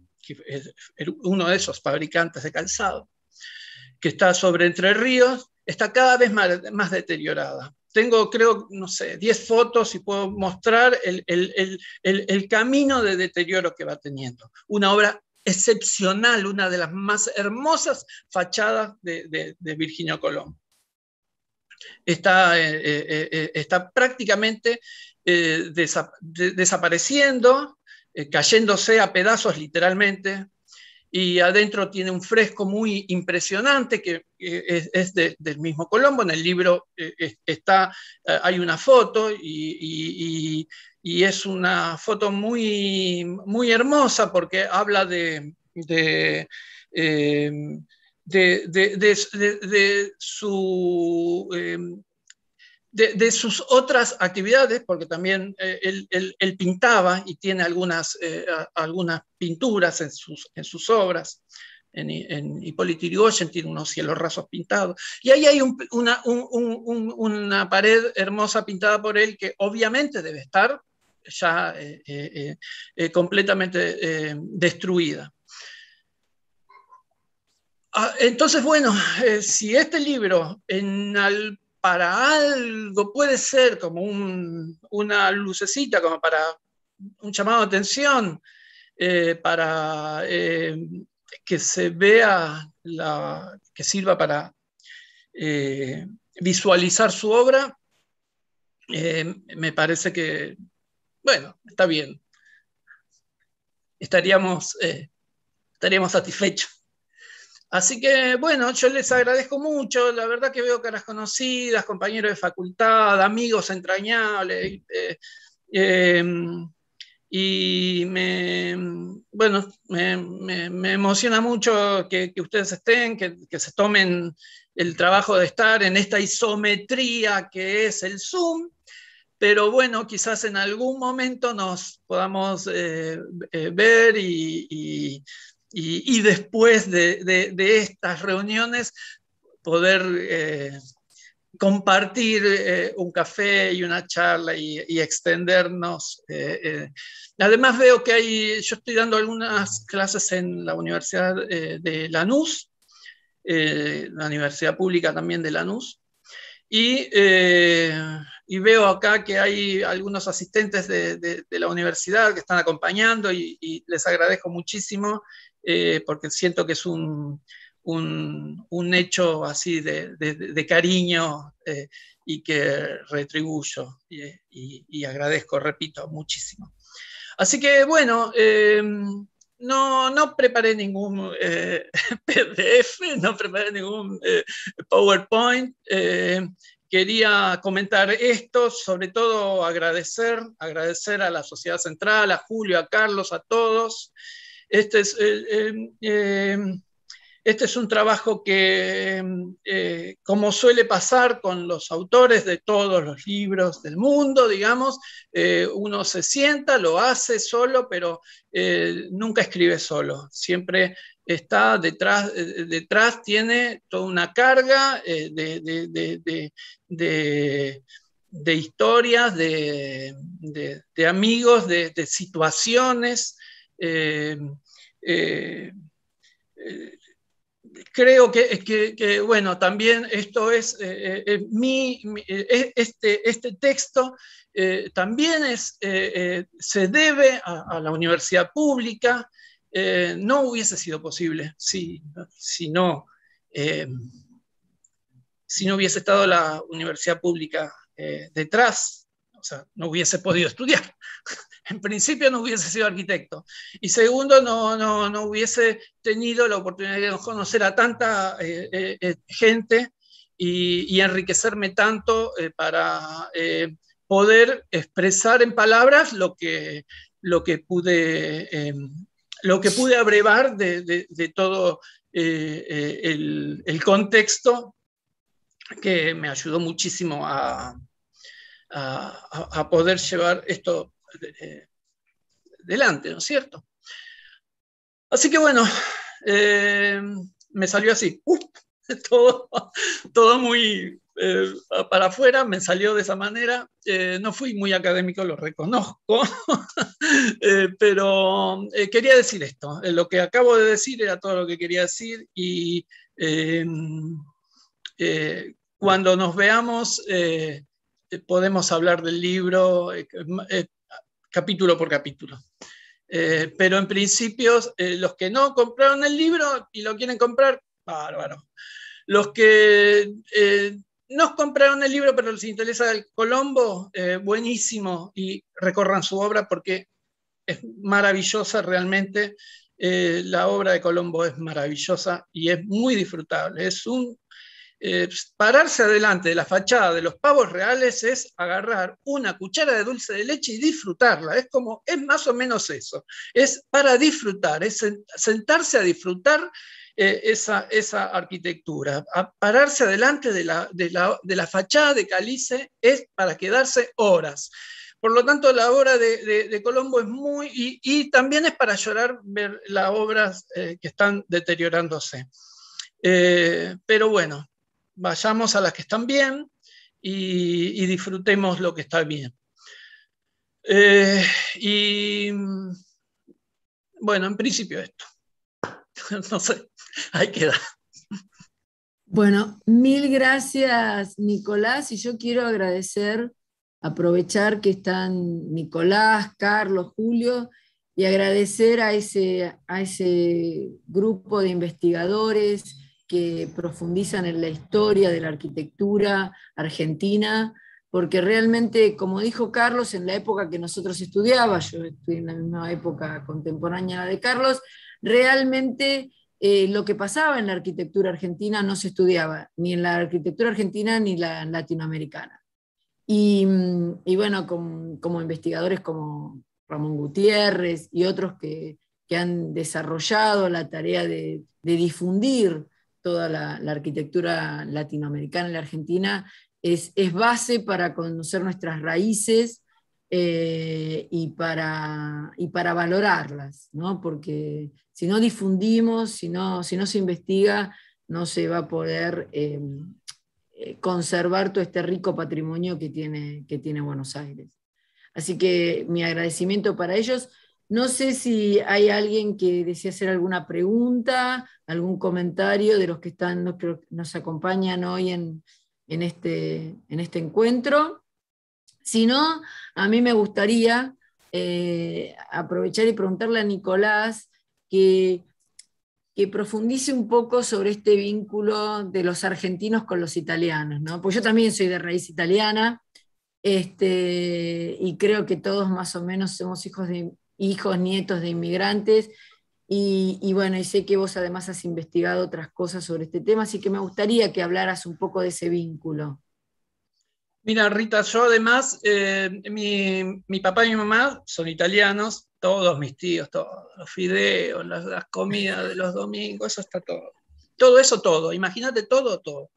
uno de esos fabricantes de calzado, que está sobre Entre Ríos, está cada vez más deteriorada tengo, creo, no sé, 10 fotos y puedo mostrar el, camino de deterioro que va teniendo. Una obra excepcional, una de las más hermosas fachadas de, de, de Colón. Está, eh, eh, eh, está prácticamente desapareciendo, cayéndose a pedazos literalmente, y adentro tiene un fresco muy impresionante que es, del mismo Colombo. En el libro eh, está, eh, hay una foto y, es una foto muy, muy hermosa porque habla de, de, eh, su de, sus otras actividades, porque también eh, él, pintaba y tiene eh, algunas, pinturas en sus, en sus obras. En, en Hipólito Yrigoyen tiene unos cielos rasos pintados. Y ahí hay una, pared hermosa pintada por él que obviamente debe estar ya eh, completamente destruida. Ah, entonces, bueno, si este libro en, al, para algo, puede ser como una lucecita, como para un llamado de atención, eh, para eh, que se vea, que sirva para eh, visualizar su obra, me parece que, bueno, está bien. Estaríamos, estaríamos satisfechos. Así que bueno, yo les agradezco mucho, la verdad que veo caras conocidas, compañeros de facultad, amigos entrañables. Em, y me, bueno, me, emociona mucho que, ustedes estén, que, se tomen el trabajo de estar en esta isometría que es el Zoom, pero bueno, quizás en algún momento nos podamos eh, eh, ver y y, después de, estas reuniones poder eh, compartir eh, un café y una charla y, extendernos. Eh, Además veo que hay, yo estoy dando algunas clases en la Universidad de Lanús, la Universidad Pública también de Lanús, y, veo acá que hay algunos asistentes de, la universidad que están acompañando y les agradezco muchísimo eh, porque siento que es un, hecho así de, cariño eh, y que retribuyo y, agradezco, repito, muchísimo. Así que bueno, eh, no, no preparé ningún PDF, no preparé ningún PowerPoint quería comentar esto, sobre todo agradecer, agradecer a la Sociedad Central, a Julio, a Carlos, a todos, este, eh, em, em, este es, un trabajo que, em, eh, como suele pasar con los autores de todos los libros del mundo, digamos, eh, uno se sienta, lo hace solo, pero nunca escribe solo. Siempre está detrás, detrás tiene toda una carga de, historias, de, amigos, de, situaciones. Eh, eh, creo que, que, bueno, también esto es, eh, mi, este, este texto también es, se debe a, la universidad pública, no hubiese sido posible si, si no si no hubiese estado la universidad pública detrás, o sea, no hubiese podido estudiar. en principio no hubiese sido arquitecto y segundo, no, hubiese tenido la oportunidad de conocer a tanta eh, eh, eh, gente y, enriquecerme tanto para poder expresar en palabras lo que, lo que pude... Em, lo que pude abrevar de, todo el, contexto que me ayudó muchísimo a, a, poder llevar esto eh, delante, ¿no es cierto? Así que bueno, eh, me salió así, ¡uh! todo, muy eh, para afuera, me salió de esa manera. no fui muy académico, lo reconozco, pero quería decir esto. lo que acabo de decir era todo lo que quería decir y cuando nos veamos podemos hablar del libro capítulo por capítulo. Eh, pero en principio, eh, los que no compraron el libro y lo quieren comprar, bárbaro. Los que eh, no compraron el libro, pero les interesa el Colombo, buenísimo, y recorran su obra porque es maravillosa realmente. la obra de Colombo es maravillosa y es muy disfrutable. Es un eh, pues, pararse adelante de la fachada de los pavos reales es agarrar una cuchara de dulce de leche y disfrutarla. Es como, es más o menos eso. Es para disfrutar, es sentarse a disfrutar eh, esa, arquitectura. pararse adelante de la, de, la, fachada de Calice es para quedarse horas. Por lo tanto, la obra de, Colombo es muy... Y, también es para llorar ver las obras eh, que están deteriorándose. pero bueno, vayamos a las que están bien y, disfrutemos lo que está bien. Eh, y bueno, en principio esto. no sé, ahí queda. Bueno, mil gracias Nicolás y yo quiero agradecer, aprovechar que están Nicolás, Carlos, Julio y agradecer a ese, a ese grupo de investigadores, que profundizan en la historia de la arquitectura argentina, porque realmente, como dijo Carlos, en la época que nosotros estudiaba, yo estudié en la misma época contemporánea de Carlos, realmente eh, lo que pasaba en la arquitectura argentina no se estudiaba, ni en la arquitectura argentina ni la latinoamericana. Y, mm, bueno, como, investigadores como Ramón Gutiérrez y otros que, han desarrollado la tarea de difundir toda la, arquitectura latinoamericana y la argentina es, base para conocer nuestras raíces eh, y, para, y para valorarlas, ¿no? porque si no difundimos, si no, si no se investiga, no se va a poder eh, eh, conservar todo este rico patrimonio que tiene, que tiene Buenos Aires. Así que mi agradecimiento para ellos no sé si hay alguien que desea hacer alguna pregunta, algún comentario de los que están, nos, acompañan hoy este, en, este, encuentro. Si no, a mí me gustaría eh, aprovechar y preguntarle a Nicolás que, que, profundice un poco sobre este vínculo de los argentinos con los italianos, ¿no? Pues yo también soy de raíz italiana. Este, y creo que todos más o menos somos hijos de, hijos, nietos de inmigrantes. Y, bueno, y sé que vos además has investigado otras cosas sobre este tema, así que me gustaría que hablaras un poco de ese vínculo. Mira, Rita, yo además, eh, mi, papá y mi mamá son italianos, todos mis tíos, todos, los fideos, las, comidas de los domingos, eso está todo. Todo eso, todo, imagínate todo, todo.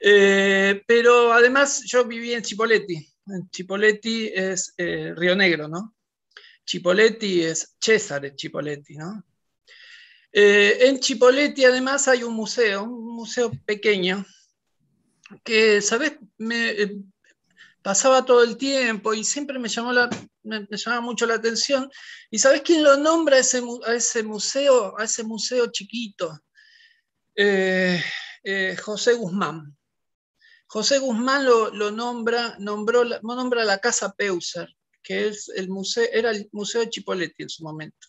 Eh, pero además yo viví en Chipoletti, en Chipoletti es eh, Río Negro, ¿no? Chipoletti es Cesare Chipoletti, ¿no? Eh, en Chipoletti además hay un museo, un museo pequeño, que, ¿sabes? Me, eh, pasaba todo el tiempo y siempre me, llamó la, llamaba mucho la atención. ¿Y sabes quién lo nombra a ese, museo, a ese museo chiquito? Eh, José Guzmán. José Guzmán lo, lo nombra, nombró, nombra la Casa Peuser que es el museo, era el Museo de Chipoletti en su momento.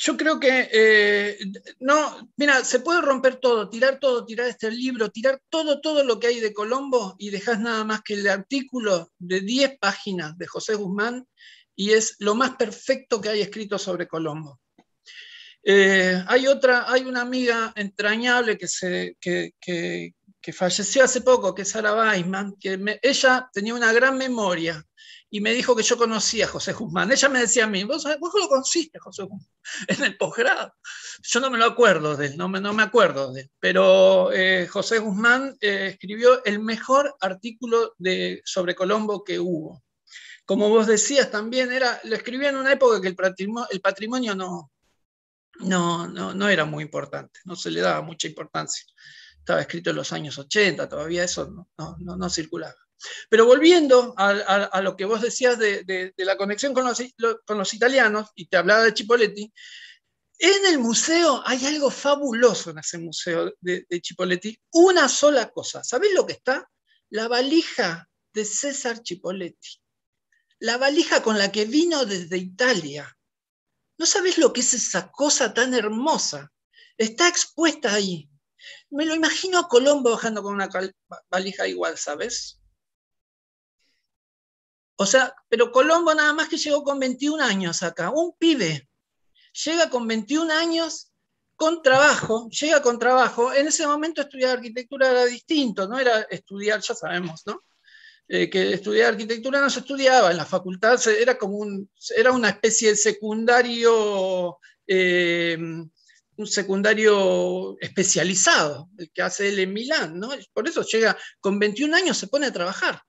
Yo creo que, eh, no, mira, se puede romper todo, tirar todo, tirar este libro, tirar todo, todo lo que hay de Colombo y dejas nada más que el artículo de 10 páginas de José Guzmán y es lo más perfecto que hay escrito sobre Colombo. Eh, hay otra, hay una amiga entrañable que, se, falleció hace poco, que es Sara Weisman, que ella tenía una gran memoria y me dijo que yo conocía a José Guzmán. Ella me decía a mí, vos, vos lo conociste, José Guzmán, en el posgrado. Yo no me lo acuerdo de él, no me, no me acuerdo de él, pero eh, José Guzmán eh, escribió el mejor artículo de, sobre Colombo que hubo. Como vos decías también, era, lo escribía en una época que el patrimonio, no, no, era muy importante, no se le daba mucha importancia. Estaba escrito en los años 80, todavía eso no circulaba. Pero volviendo a, lo que vos decías de, la conexión con los, italianos, y te hablaba de Chipoletti, en el museo hay algo fabuloso en ese museo de, de Chipoletti. Una sola cosa. ¿Sabés lo que está? La valija de César Chipoletti. La valija con la que vino desde Italia. No sabés lo que es esa cosa tan hermosa. Está expuesta ahí. Me lo imagino a Colombo bajando con una valija igual, ¿sabes? O sea, pero Colombo nada más que llegó con 21 años acá, un pibe. Llega con 21 años, con trabajo, llega con trabajo. En ese momento estudiar arquitectura era distinto, no era estudiar, ya sabemos, ¿no? Eh, que estudiar arquitectura no se estudiaba en la facultad, era como un, era una especie de secundario, eh, un secundario especializado, el que hace él en Milán, ¿no? Por eso llega, con 21 años se pone a trabajar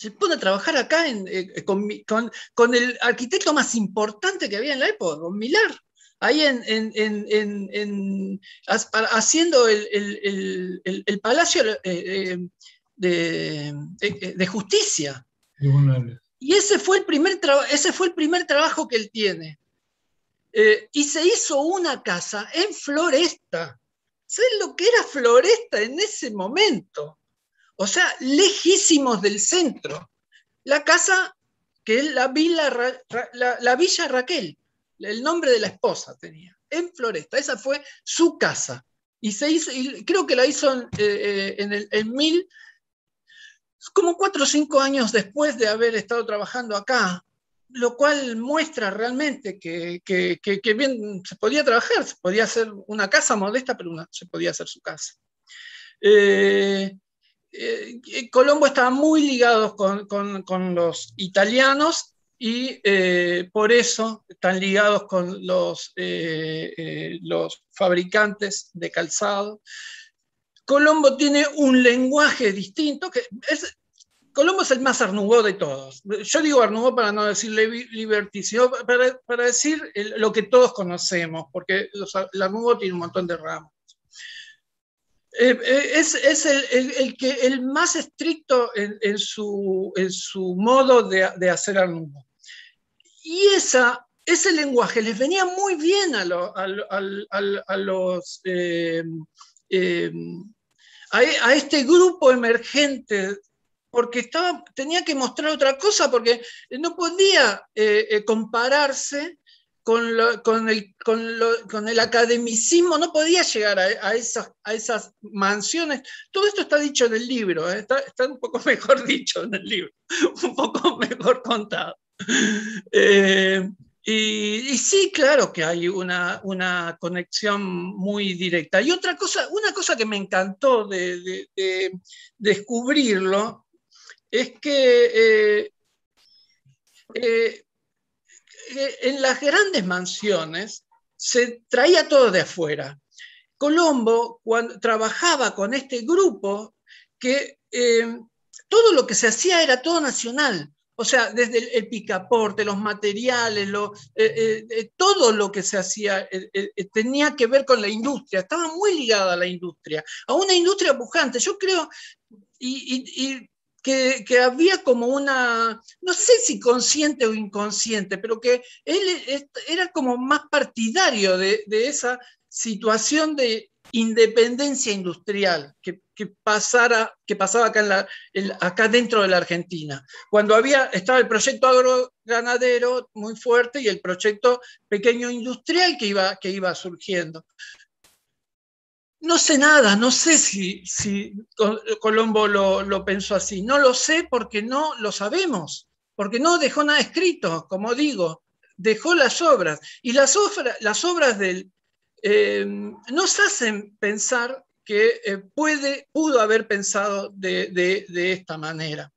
se pone a trabajar acá eh, eh, con, el arquitecto más importante que había en la época, Don Milar, ahí haciendo el, palacio eh, de, justicia. Y ese fue el primer, ese fue el primer trabajo que él tiene. y se hizo una casa en Floresta. ¿Sabes lo que era Floresta en ese momento? O sea, lejísimos del centro, la casa que es la, Villa, la, Villa Raquel, el nombre de la esposa tenía, en Floresta. Esa fue su casa. Y se y creo que la hizo en, eh, eh, el mil, como cuatro o cinco años después de haber estado trabajando acá, lo cual muestra realmente que, bien se podía trabajar, se podía hacer una casa modesta, pero se podía hacer su casa. Eh, eh, eh, Colombo está muy ligado con, los italianos y eh, por eso están ligados con los, fabricantes de calzado. Colombo tiene un lenguaje distinto, que es, Colombo es el más arnugó de todos. Yo digo arnugó para no decir liberty, para, decir lo que todos conocemos, porque el arnugó tiene un montón de ramos. Eh, eh, es, el, que, el más estricto en, su, modo de, de hacer algo Y esa, ese lenguaje les venía muy bien a, los... Eh, a, este grupo emergente porque estaba, tenía que mostrar otra cosa, porque no podía compararse con, con, el, con, academicismo, no podía llegar a, esas, a esas mansiones. Todo esto está dicho en el libro, ¿eh? está, un poco mejor dicho en el libro, un poco mejor contado. Eh, y, sí, claro que hay una, conexión muy directa. Y otra cosa, una cosa que me encantó de, descubrirlo es que... Eh, eh, en las grandes mansiones se traía todo de afuera. Colombo cuando, trabajaba con este grupo que eh, todo lo que se hacía era todo nacional. O sea, desde el, picaporte, los materiales, eh, todo lo que se hacía tenía que ver con la industria, estaba muy ligada a la industria, a una industria pujante. Yo creo, y que, había como una, no sé si consciente o inconsciente, pero que él era como más partidario de, esa situación de independencia industrial que, que pasaba acá, la, acá dentro de la Argentina. Cuando había, estaba el proyecto agroganadero muy fuerte y el proyecto pequeño industrial que iba, que iba surgiendo. No sé nada, no sé si, Colombo lo, pensó así. No lo sé porque no lo sabemos, porque no dejó nada escrito, como digo, dejó las obras. Y las, las obras de él eh, nos hacen pensar que eh, puede, pudo haber pensado de, esta manera.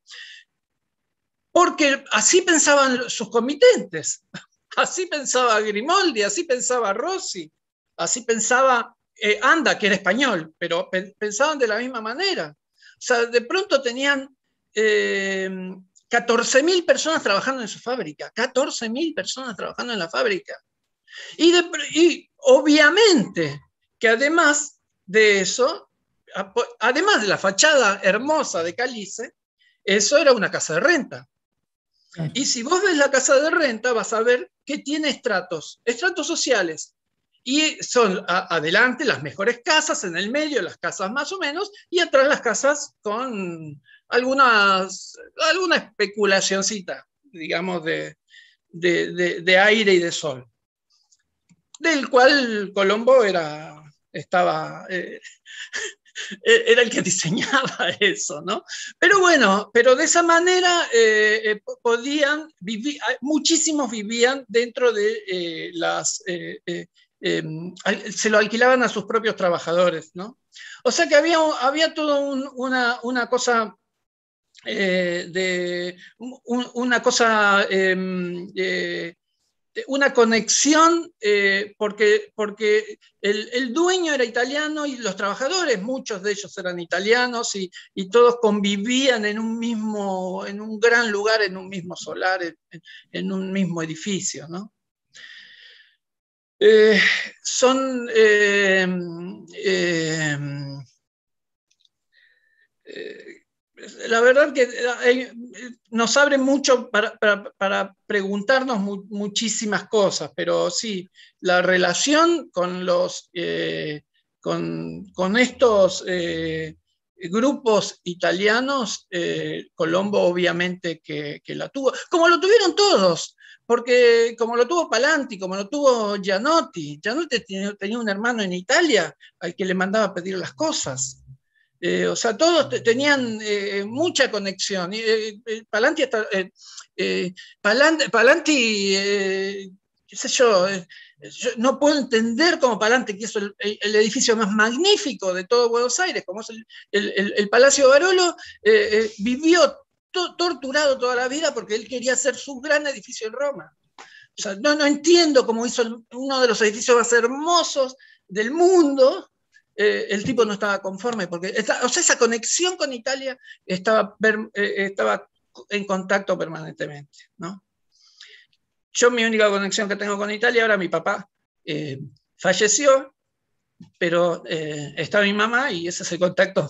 Porque así pensaban sus comitentes, así pensaba Grimaldi, así pensaba Rossi, así pensaba eh, anda, que era español, pero pensaban de la misma manera. O sea, de pronto tenían 14.000 eh, personas trabajando en su fábrica, 14.000 personas trabajando en la fábrica. Y, y, obviamente que además de eso, además de la fachada hermosa de Calice, eso era una casa de renta. Y si vos ves la casa de renta, vas a ver que tiene estratos, estratos sociales. Y son adelante las mejores casas, en el medio las casas más o menos, y atrás las casas con algunas, alguna especulacioncita, digamos, de, aire y de sol, del cual Colombo era, estaba, eh, era el que diseñaba eso, ¿no? Pero bueno, pero de esa manera eh, eh, podían vivir, muchísimos vivían dentro de las Em, se lo alquilaban a sus propios trabajadores, ¿no? O sea que había, había toda una, cosa... Eh, em, eh, de una cosa una conexión eh, porque, el, dueño era italiano y los trabajadores, muchos de ellos eran italianos y, todos convivían en un mismo, en un gran lugar, en un mismo solar, en, en un mismo edificio, ¿no? Eh, son eh, eh, la verdad que nos abre mucho para, preguntarnos muchísimas cosas, pero sí, la relación con, los, con, estos grupos italianos, Colombo obviamente que la tuvo, como lo tuvieron todos, porque como lo tuvo Palanti, como lo tuvo Gianotti, Gianotti tenía un hermano en Italia al que le mandaba a pedir las cosas. Eh, o sea, todos tenían eh, mucha conexión. Eh, Palanti, qué sé yo, no puedo entender cómo Palanti, que el, el, edificio más magnífico de todo Buenos Aires, como es el, el Palacio Barolo, vivió torturado toda la vida porque él quería hacer su gran edificio en Roma. O sea, no, no entiendo cómo hizo uno de los edificios más hermosos del mundo. Eh, el tipo no estaba conforme, porque esa conexión con Italia estaba, eh, estaba en contacto permanentemente. ¿no? Yo mi única conexión que tengo con Italia ahora mi papá eh, falleció, pero está mi mamá y ese es el contacto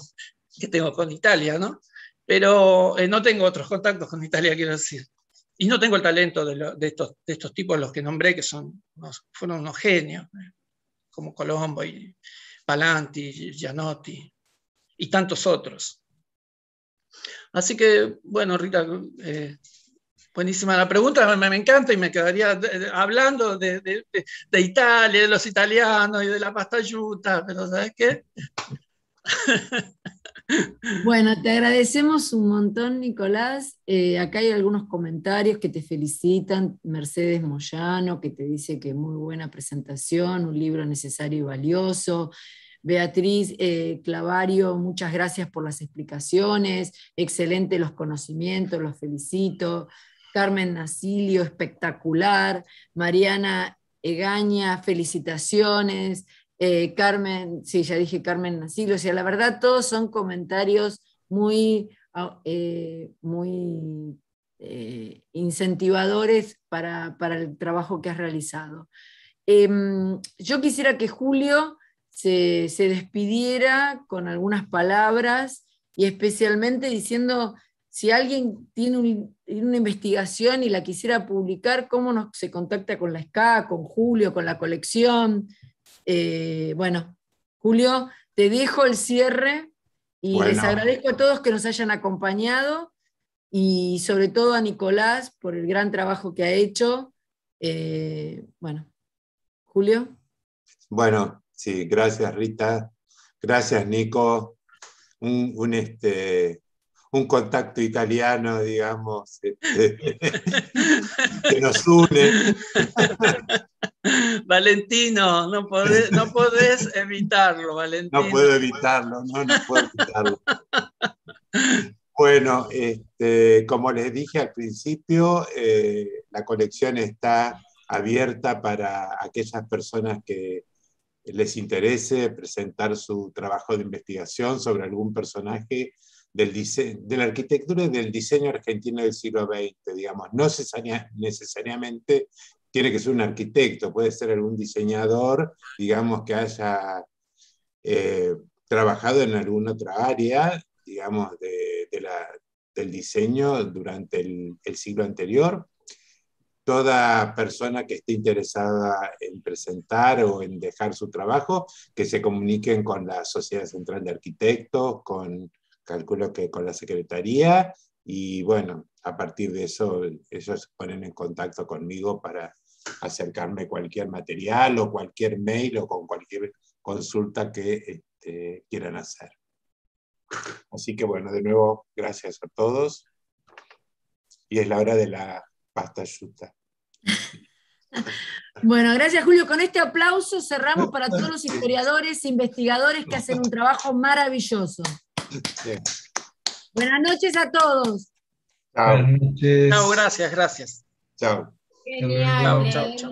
que tengo con Italia. ¿no? pero eh, no tengo otros contactos con Italia, quiero decir. Y no tengo el talento de, de, estos, tipos, los que nombré, que son fueron unos genios, eh, como Colombo, y Palanti, Gianotti y tantos otros. Así que, bueno, Rita, eh, buenísima la pregunta, me, encanta y me quedaría hablando de, de, Italia, de los italianos y de la pasta yuta, pero ¿sabes qué? Bueno, te agradecemos un montón, Nicolás. Eh, acá hay algunos comentarios que te felicitan. Mercedes Moyano, que te dice que muy buena presentación, un libro necesario y valioso. Beatriz eh, Clavario, muchas gracias por las explicaciones, excelente los conocimientos, los felicito. Carmen Nasilio, espectacular. Mariana Egaña, felicitaciones. Eh, Carmen, sí, ya dije Carmen Nacilo, o sea, la verdad todos son comentarios muy, ah, eh, muy eh, incentivadores para, para, el trabajo que has realizado. Em, yo quisiera que Julio se, despidiera con algunas palabras y especialmente diciendo si alguien tiene una investigación y la quisiera publicar, ¿cómo se contacta con la SCA, con Julio, con la colección? Eh, bueno, Julio, te dejo el cierre y les agradezco a todos que nos hayan acompañado y sobre todo a Nicolás por el gran trabajo que ha hecho. Eh, bueno, Julio. Bueno, sí, gracias Rita, gracias Nico, un, un este, un contacto italiano, digamos, este, que nos une. Valentino, no podés, no evitarlo, Valentino. No puedo evitarlo, no, puedo evitarlo. Bueno, este, como les dije al principio, eh, la colección está abierta para aquellas personas que les interese presentar su trabajo de investigación sobre algún personaje del de la arquitectura y del diseño argentino del siglo XX, digamos. No necesariamente tiene que ser un arquitecto, puede ser algún diseñador, digamos, que haya eh, trabajado en alguna otra área, digamos, de, del diseño durante el siglo anterior. Toda persona que esté interesada en presentar o en dejar su trabajo, que se comuniquen con la Sociedad Central de Arquitectos, con calculo que con la Secretaría y bueno, a partir de eso ellos se ponen en contacto conmigo para acercarme cualquier material o cualquier mail o con cualquier consulta que este, quieran hacer. Así que bueno, de nuevo, gracias a todos. Y es la hora de la pasta yuta. Bueno, gracias Julio. Con este aplauso cerramos para todos los historiadores e investigadores que hacen un trabajo maravilloso. Bien. Buenas noches a todos. Chao. Buenas noches. Chao, gracias, gracias. Chao. Chao, chao, chao.